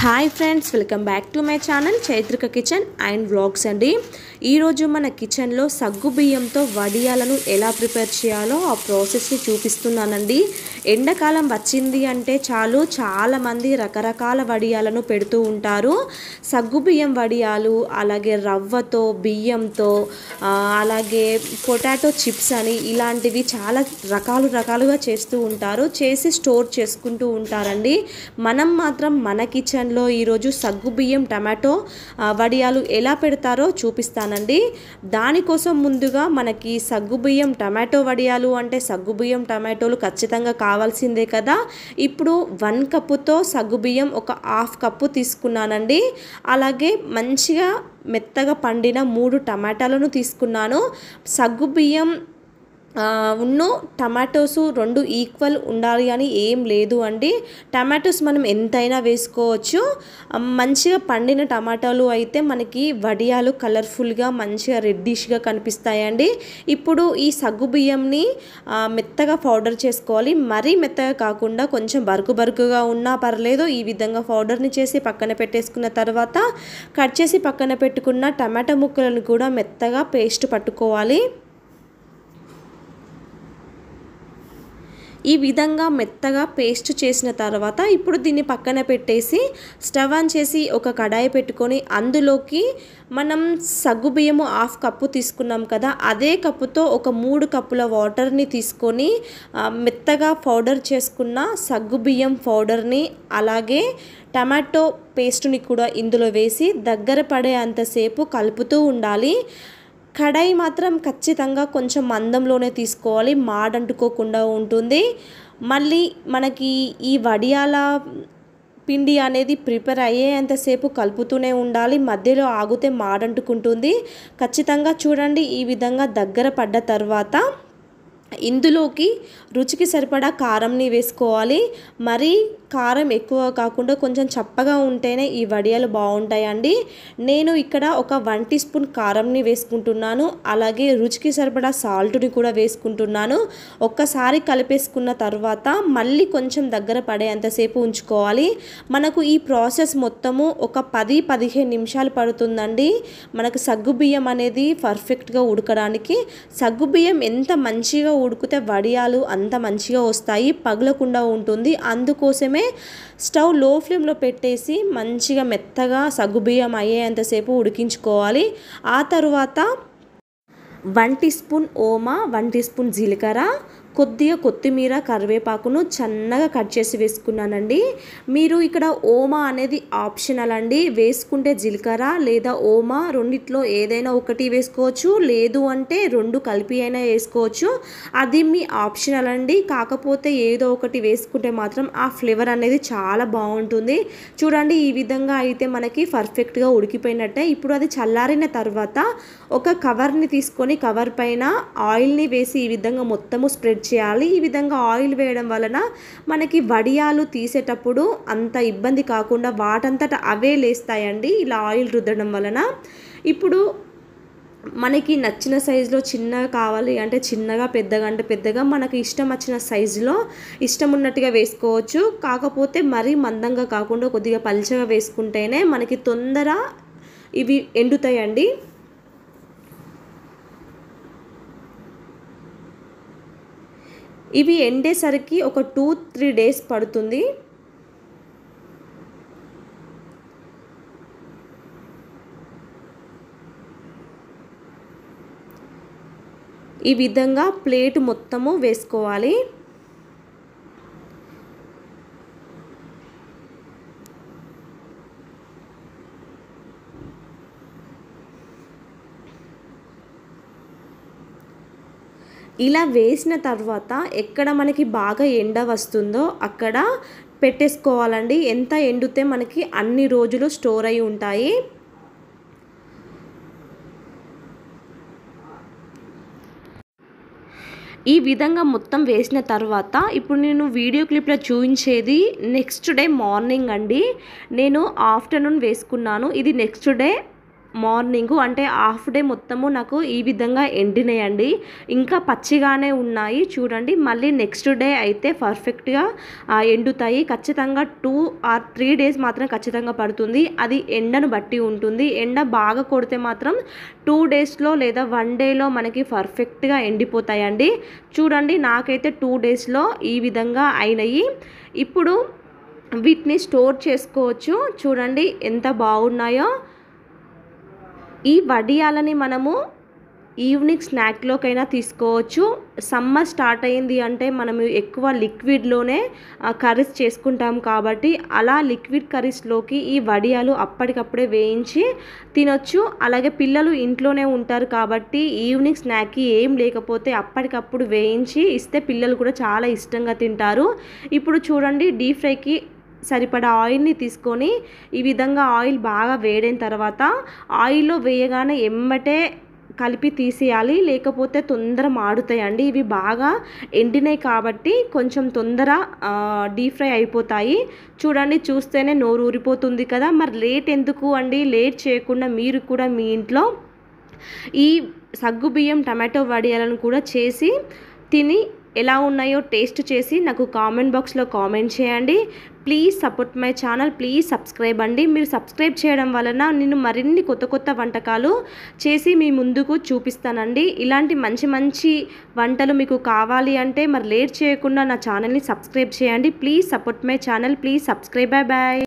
hi friends welcome back to my channel Chaitrika kitchen and vlogs అండి ఈరోజు మన కిచెన్లో సగ్గు బియ్యంతో వడియాలను ఎలా ప్రిపేర్ చేయాలో ఆ ప్రాసెస్ని చూపిస్తున్నానండి ఎండాకాలం వచ్చింది అంటే చాలు చాలామంది రకరకాల వడియాలను పెడుతూ ఉంటారు సగ్గు బియ్యం వడియాలు అలాగే రవ్వతో బియ్యంతో అలాగే పొటాటో చిప్స్ అని ఇలాంటివి చాలా రకాలు రకాలుగా చేస్తూ ఉంటారు చేసి స్టోర్ చేసుకుంటూ ఉంటారండి మనం మాత్రం మనకి కిచెన్లో ఈరోజు సగ్గుబియ్యం టమాటో వడియాలు ఎలా పెడతారో చూపిస్తానండి దానికోసం ముందుగా మనకి సగ్గుబియ్యం టమాటో వడియాలు అంటే సగ్గుబియ్యం టమాటోలు ఖచ్చితంగా కావాల్సిందే కదా ఇప్పుడు వన్ కప్పుతో సగ్గుబియ్యం ఒక హాఫ్ కప్పు తీసుకున్నానండి అలాగే మంచిగా మెత్తగా పండిన మూడు టమాటాలను తీసుకున్నాను సగ్గుబియ్యం ఉన్నో టమాటోస్ రెండు ఈక్వల్ ఉండాలి అని ఏం లేదు అండి టమాటోస్ మనం ఎంతైనా వేసుకోవచ్చు మంచిగా పండిన టమాటాలు అయితే మనకి వడియాలు కలర్ఫుల్గా మంచిగా రెడ్డిష్గా కనిపిస్తాయండి ఇప్పుడు ఈ సగ్గు బియ్యంని మెత్తగా పౌడర్ చేసుకోవాలి మరీ మెత్తగా కాకుండా కొంచెం బరుకు బరుకుగా ఉన్నా పర్లేదు ఈ విధంగా పౌడర్ని చేసి పక్కన పెట్టేసుకున్న తర్వాత కట్ చేసి పక్కన పెట్టుకున్న టమాటా ముక్కలను కూడా మెత్తగా పేస్ట్ పట్టుకోవాలి ఈ విధంగా మెత్తగా పేస్ట్ చేసిన తర్వాత ఇప్పుడు దీన్ని పక్కన పెట్టేసి స్టవ్ ఆన్ చేసి ఒక కడాయి పెట్టుకొని అందులోకి మనం సగ్గుబియ్యము హాఫ్ కప్పు తీసుకున్నాం కదా అదే కప్పుతో ఒక మూడు కప్పుల వాటర్ని తీసుకొని మెత్తగా పౌడర్ చేసుకున్న సగ్గుబియ్యం పౌడర్ని అలాగే టమాటో పేస్ట్ని కూడా ఇందులో వేసి దగ్గర పడే అంతసేపు కలుపుతూ ఉండాలి కడాయి మాత్రం ఖచ్చితంగా కొంచెం మందంలోనే తీసుకోవాలి మాడంటుకోకుండా ఉంటుంది మళ్ళీ మనకి ఈ వడియాల పిండి అనేది ప్రిపేర్ అయ్యేంతసేపు కలుపుతూనే ఉండాలి మధ్యలో ఆగితే మాడంటుకుంటుంది ఖచ్చితంగా చూడండి ఈ విధంగా దగ్గర పడ్డ తర్వాత ఇందులోకి రుచికి సరిపడా కారంని వేసుకోవాలి మరీ కారం ఎక్కువ కాకుండా కొంచెం చప్పగా ఉంటేనే ఈ వడియాలు బాగుంటాయండి నేను ఇక్కడ ఒక వన్ టీ స్పూన్ కారంని వేసుకుంటున్నాను అలాగే రుచికి సరిపడా సాల్ట్ని కూడా వేసుకుంటున్నాను ఒక్కసారి కలిపేసుకున్న తర్వాత మళ్ళీ కొంచెం దగ్గర పడేంతసేపు ఉంచుకోవాలి మనకు ఈ ప్రాసెస్ మొత్తము ఒక పది పదిహేను నిమిషాలు పడుతుందండి మనకు సగ్గుబియ్యం అనేది పర్ఫెక్ట్గా ఉడకడానికి సగ్గుబియ్యం ఎంత మంచిగా ఉడికితే వడియాలు అంత మంచిగా వస్తాయి పగలకుండా ఉంటుంది అందుకోసమే స్టవ్ లో ఫ్లేమ్లో పెట్టేసి మంచిగా మెత్తగా సగ్గుబియ్యం అయ్యేంతసేపు ఉడికించుకోవాలి ఆ తర్వాత వన్ టీ స్పూన్ ఓమా వన్ టీ స్పూన్ జీలకర్ర కొద్దిగా కొత్తిమీర కరివేపాకును చన్నగా కట్ చేసి వేసుకున్నానండి మీరు ఇక్కడ ఓమా అనేది ఆప్షనల్ అండి వేసుకుంటే జీలకర్ర లేదా ఓమా రెండిట్లో ఏదైనా ఒకటి వేసుకోవచ్చు లేదు అంటే రెండు కలిపి అయినా వేసుకోవచ్చు అది మీ ఆప్షనల్ అండి కాకపోతే ఏదో ఒకటి వేసుకుంటే మాత్రం ఆ ఫ్లేవర్ అనేది చాలా బాగుంటుంది చూడండి ఈ విధంగా అయితే మనకి పర్ఫెక్ట్గా ఉడికిపోయినట్టే ఇప్పుడు అది చల్లారిన తర్వాత ఒక కవర్ని తీసుకొని కవర్ పైన ఆయిల్ని వేసి ఈ విధంగా మొత్తము స్ప్రెడ్ స్ప్రెడ్ చేయాలి ఈ విధంగా ఆయిల్ వేయడం వలన మనకి వడియాలు తీసేటప్పుడు అంత ఇబ్బంది కాకుండా వాటంతట అవే లేస్తాయండి ఇలా ఆయిల్ రుద్దడం వలన ఇప్పుడు మనకి నచ్చిన సైజులో చిన్నగా కావాలి అంటే చిన్నగా పెద్దగా అంటే పెద్దగా మనకి ఇష్టం వచ్చిన సైజులో ఇష్టం ఉన్నట్టుగా వేసుకోవచ్చు కాకపోతే మరీ మందంగా కాకుండా కొద్దిగా పల్చగా వేసుకుంటేనే మనకి తొందర ఇవి ఎండుతాయండి ఇవి ఎండేసరికి ఒక టూ త్రీ డేస్ పడుతుంది ఈ విధంగా ప్లేట్ మొత్తము వేసుకోవాలి ఇలా వేసిన తర్వాత ఎక్కడ మనకి బాగా ఎండ వస్తుందో అక్కడ పెట్టేసుకోవాలండి ఎంత ఎండితే మనకి అన్ని రోజులు స్టోర్ అయి ఉంటాయి ఈ విధంగా మొత్తం వేసిన తర్వాత ఇప్పుడు నేను వీడియో క్లిప్లో చూపించేది నెక్స్ట్ డే మార్నింగ్ అండి నేను ఆఫ్టర్నూన్ వేసుకున్నాను ఇది నెక్స్ట్ డే మార్నింగ్ అంటే హాఫ్ డే మొత్తము నాకు ఈ విధంగా ఎండినాయండి ఇంకా పచ్చిగానే ఉన్నాయి చూడండి మళ్ళీ నెక్స్ట్ డే అయితే పర్ఫెక్ట్గా ఎండుతాయి ఖచ్చితంగా టూ ఆర్ త్రీ డేస్ మాత్రం ఖచ్చితంగా పడుతుంది అది ఎండను బట్టి ఉంటుంది ఎండ బాగా కొడితే మాత్రం టూ డేస్లో లేదా వన్ డేలో మనకి పర్ఫెక్ట్గా ఎండిపోతాయండి చూడండి నాకైతే టూ డేస్లో ఈ విధంగా అయినాయి ఇప్పుడు వీటిని స్టోర్ చేసుకోవచ్చు చూడండి ఎంత బాగున్నాయో ఈ వడియాలని మనము ఈవినింగ్ స్నాక్లోకైనా తీసుకోవచ్చు సమ్మర్ స్టార్ట్ అయింది అంటే మనము ఎక్కువ లిక్విడ్లోనే కర్రీస్ చేసుకుంటాం కాబట్టి అలా లిక్విడ్ కర్రీస్లోకి ఈ వడియాలు అప్పటికప్పుడే వేయించి తినొచ్చు అలాగే పిల్లలు ఇంట్లోనే ఉంటారు కాబట్టి ఈవినింగ్ స్నాక్కి ఏం లేకపోతే అప్పటికప్పుడు వేయించి ఇస్తే పిల్లలు కూడా చాలా ఇష్టంగా తింటారు ఇప్పుడు చూడండి డీప్ ఫ్రైకి సరిపడా ఆయిల్ని తీసుకొని ఈ విధంగా ఆయిల్ బాగా వేడైన తర్వాత ఆయిల్లో వేయగానే ఎమ్మటే కలిపి తీసేయాలి లేకపోతే తొందర మాడుతాయండి ఇవి బాగా ఎండినాయి కాబట్టి కొంచెం తొందర డీప్ ఫ్రై అయిపోతాయి చూడండి చూస్తేనే నోరు ఊరిపోతుంది కదా మరి లేట్ ఎందుకు అండి లేట్ చేయకుండా మీరు కూడా మీ ఇంట్లో ఈ సగ్గుబియ్యం టమాటో వడియాలను కూడా చేసి తిని ఎలా ఉన్నాయో టేస్ట్ చేసి నాకు కామెంట్ బాక్స్లో కామెంట్ చేయండి please support my channel please subscribe అండి మీరు సబ్స్క్రైబ్ చేయడం వలన నేను మరిన్ని కొత్త కొత్త వంటకాలు చేసి మీ ముందుకు చూపిస్తానండి ఇలాంటి మంచి మంచి వంటలు మీకు కావాలి అంటే మరి లేట్ చేయకుండా నా ఛానల్ని సబ్స్క్రైబ్ చేయండి please support my channel please subscribe bye bye